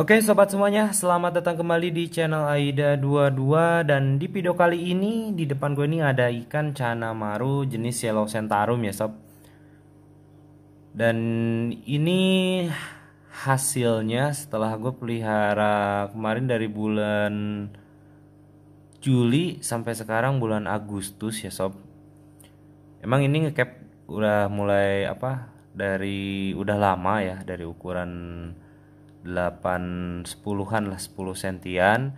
Oke sobat semuanya, selamat datang kembali di channel Aida 22 dan di video kali ini di depan gue ini ada ikan cana maru jenis yellow centarum ya sob. Dan ini hasilnya setelah gue pelihara kemarin dari bulan Juli sampai sekarang bulan Agustus ya sob. Emang ini ngecap udah mulai apa dari udah lama ya dari ukuran 8 10-an lah 10 sentian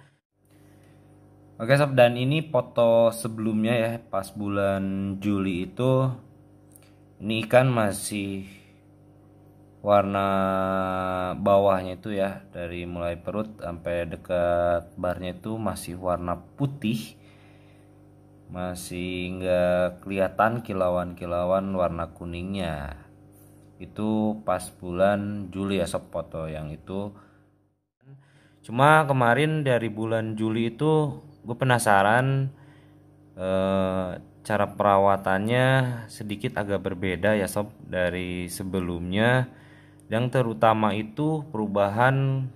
Oke sob dan ini foto sebelumnya ya pas bulan Juli itu ini ikan masih warna bawahnya itu ya dari mulai perut sampai dekat barnya itu masih warna putih masih nggak kelihatan kilauan-kilauan warna kuningnya itu pas bulan Juli ya sob foto yang itu cuma kemarin dari bulan Juli itu gue penasaran e, cara perawatannya sedikit agak berbeda ya sob dari sebelumnya yang terutama itu perubahan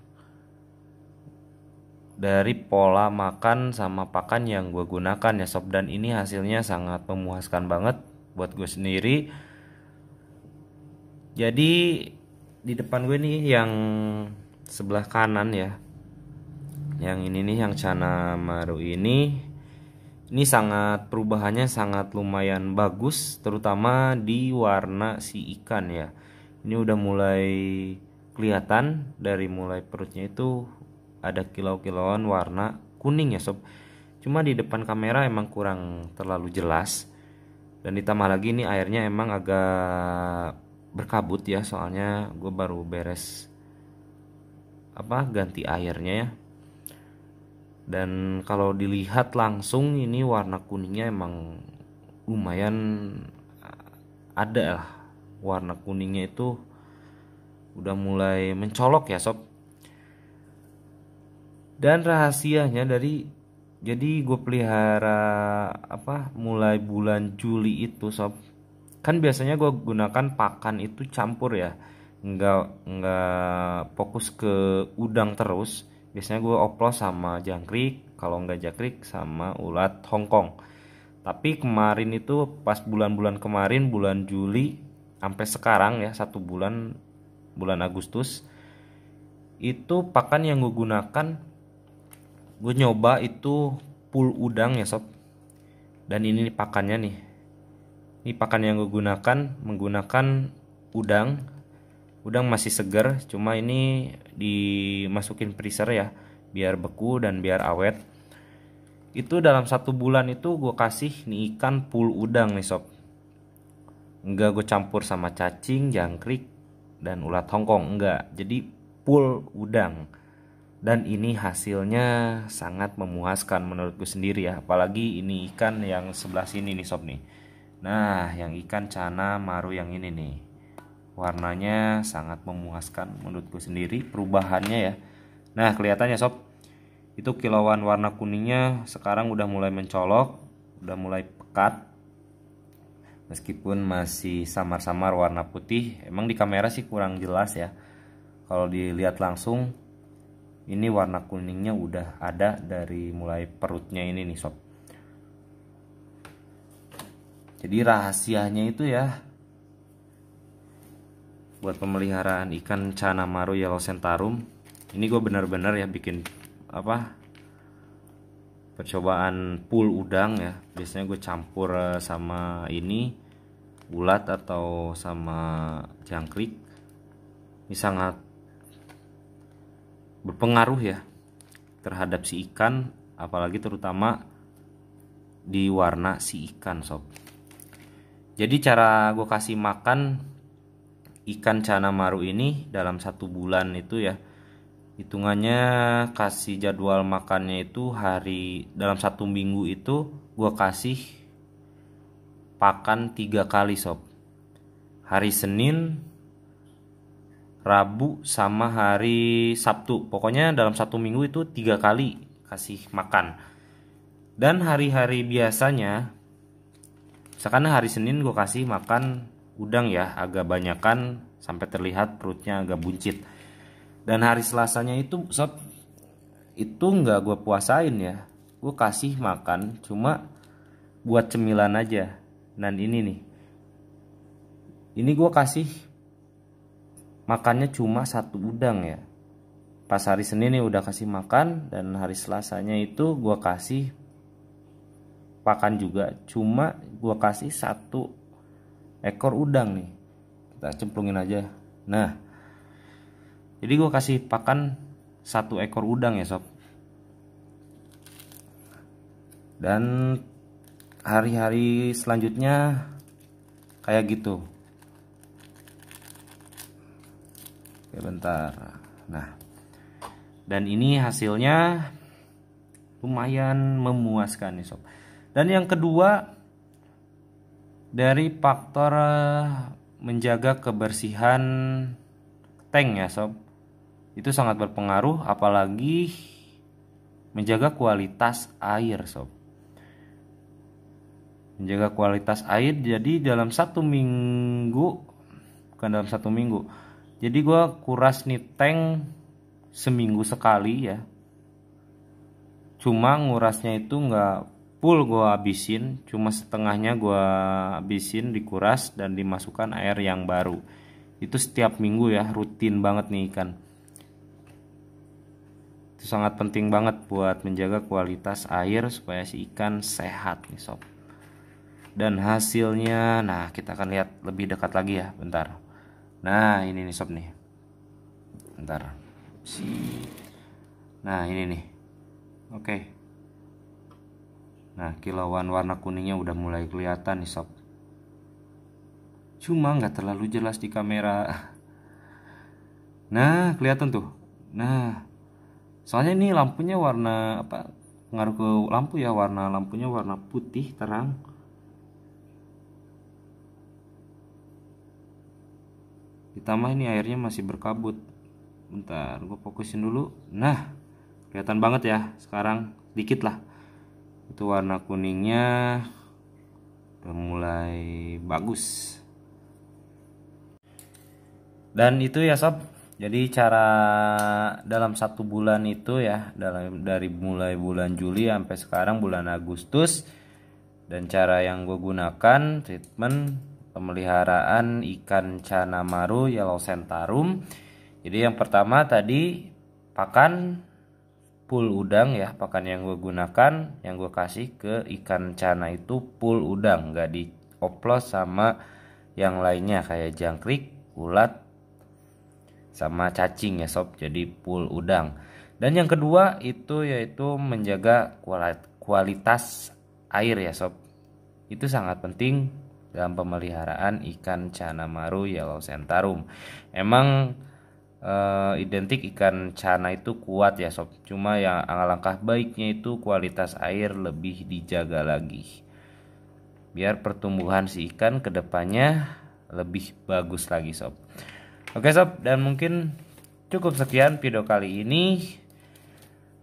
dari pola makan sama pakan yang gue gunakan ya sob dan ini hasilnya sangat memuaskan banget buat gue sendiri jadi di depan gue nih yang sebelah kanan ya yang ini nih yang Cana Maru ini ini sangat perubahannya sangat lumayan bagus terutama di warna si ikan ya ini udah mulai kelihatan dari mulai perutnya itu ada kilau-kilauan warna kuning ya sob cuma di depan kamera emang kurang terlalu jelas dan ditambah lagi ini airnya emang agak berkabut ya soalnya gue baru beres apa ganti airnya ya dan kalau dilihat langsung ini warna kuningnya emang lumayan eh, ada lah warna kuningnya itu udah mulai mencolok ya sob dan rahasianya dari jadi gue pelihara apa mulai bulan Juli itu sob kan biasanya gue gunakan pakan itu campur ya nggak nggak fokus ke udang terus biasanya gue oplos sama jangkrik kalau nggak jangkrik sama ulat Hongkong tapi kemarin itu pas bulan-bulan kemarin bulan Juli sampai sekarang ya satu bulan bulan Agustus itu pakan yang gue gunakan gue nyoba itu pul udang ya sob dan ini pakannya nih ini pakan yang gue gunakan menggunakan udang. Udang masih segar, cuma ini dimasukin freezer ya, biar beku dan biar awet. Itu dalam satu bulan itu gue kasih nih ikan pul udang nih sob. Enggak gue campur sama cacing, jangkrik, dan ulat hongkong. Enggak, jadi pul udang dan ini hasilnya sangat memuaskan menurut gue sendiri ya apalagi ini ikan yang sebelah sini nih sob nih Nah, yang ikan cana maru yang ini nih. Warnanya sangat memuaskan menurutku sendiri perubahannya ya. Nah, kelihatannya sob. Itu kilauan warna kuningnya sekarang udah mulai mencolok, udah mulai pekat. Meskipun masih samar-samar warna putih, emang di kamera sih kurang jelas ya. Kalau dilihat langsung ini warna kuningnya udah ada dari mulai perutnya ini nih sob jadi rahasianya itu ya buat pemeliharaan ikan cana maru yellow centarum ini gue bener-bener ya bikin apa percobaan pool udang ya biasanya gue campur eh, sama ini ulat atau sama jangkrik ini sangat berpengaruh ya terhadap si ikan apalagi terutama di warna si ikan sob jadi cara gue kasih makan ikan cana maru ini dalam satu bulan itu ya hitungannya kasih jadwal makannya itu hari dalam satu minggu itu gue kasih pakan tiga kali sob hari Senin Rabu sama hari Sabtu pokoknya dalam satu minggu itu tiga kali kasih makan dan hari-hari biasanya sekarang hari Senin gue kasih makan udang ya agak banyakan sampai terlihat perutnya agak buncit dan hari Selasanya itu sob itu nggak gue puasain ya gue kasih makan cuma buat cemilan aja dan ini nih ini gue kasih makannya cuma satu udang ya pas hari Senin nih udah kasih makan dan hari Selasanya itu gue kasih pakan juga cuma gue kasih satu ekor udang nih kita cemplungin aja nah jadi gue kasih pakan satu ekor udang ya sob dan hari-hari selanjutnya kayak gitu Oke, bentar nah dan ini hasilnya lumayan memuaskan nih sob dan yang kedua dari faktor eh, menjaga kebersihan tank ya sob. Itu sangat berpengaruh apalagi menjaga kualitas air sob. Menjaga kualitas air jadi dalam satu minggu bukan dalam satu minggu. Jadi gue kuras nih tank seminggu sekali ya. Cuma ngurasnya itu nggak full gue abisin, cuma setengahnya gue abisin dikuras dan dimasukkan air yang baru itu setiap minggu ya rutin banget nih ikan itu sangat penting banget buat menjaga kualitas air supaya si ikan sehat nih sob dan hasilnya nah kita akan lihat lebih dekat lagi ya bentar nah ini nih sob nih bentar nah ini nih oke okay. Nah, kilauan warna kuningnya udah mulai kelihatan nih sob. Cuma nggak terlalu jelas di kamera. Nah, kelihatan tuh. Nah, soalnya ini lampunya warna apa? Pengaruh ke lampu ya, warna lampunya warna putih terang. Ditambah ini airnya masih berkabut. Bentar, gue fokusin dulu. Nah, kelihatan banget ya sekarang. Dikit lah itu warna kuningnya udah mulai bagus dan itu ya sob jadi cara dalam satu bulan itu ya dalam dari mulai bulan Juli sampai sekarang bulan Agustus dan cara yang gue gunakan treatment pemeliharaan ikan canamaru yellow centarum jadi yang pertama tadi pakan pul udang ya pakan yang gue gunakan yang gue kasih ke ikan cana itu pul udang nggak dioplos sama yang lainnya kayak jangkrik ulat sama cacing ya sob jadi pul udang dan yang kedua itu yaitu menjaga kualitas air ya sob itu sangat penting dalam pemeliharaan ikan cana maru yellow centarum emang uh, identik ikan cana itu kuat ya sob. Cuma yang alangkah baiknya itu kualitas air lebih dijaga lagi. Biar pertumbuhan si ikan kedepannya lebih bagus lagi sob. Oke sob dan mungkin cukup sekian video kali ini.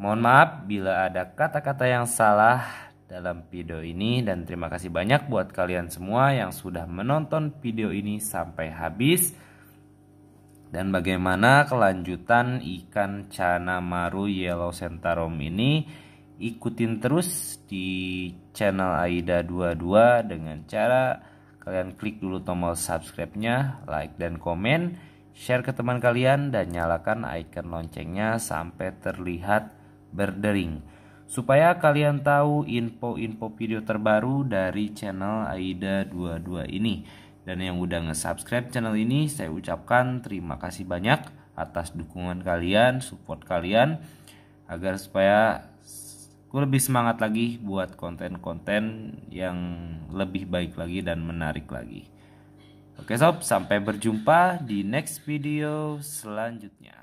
Mohon maaf bila ada kata-kata yang salah dalam video ini dan terima kasih banyak buat kalian semua yang sudah menonton video ini sampai habis. Dan bagaimana kelanjutan ikan cana maru yellow centarum ini? Ikutin terus di channel Aida 22 dengan cara kalian klik dulu tombol subscribe-nya, like dan komen, share ke teman kalian dan nyalakan icon loncengnya sampai terlihat berdering supaya kalian tahu info-info video terbaru dari channel Aida 22 ini. Dan yang udah nge-subscribe channel ini, saya ucapkan terima kasih banyak atas dukungan kalian, support kalian, agar supaya aku lebih semangat lagi buat konten-konten yang lebih baik lagi dan menarik lagi. Oke sob, sampai berjumpa di next video selanjutnya.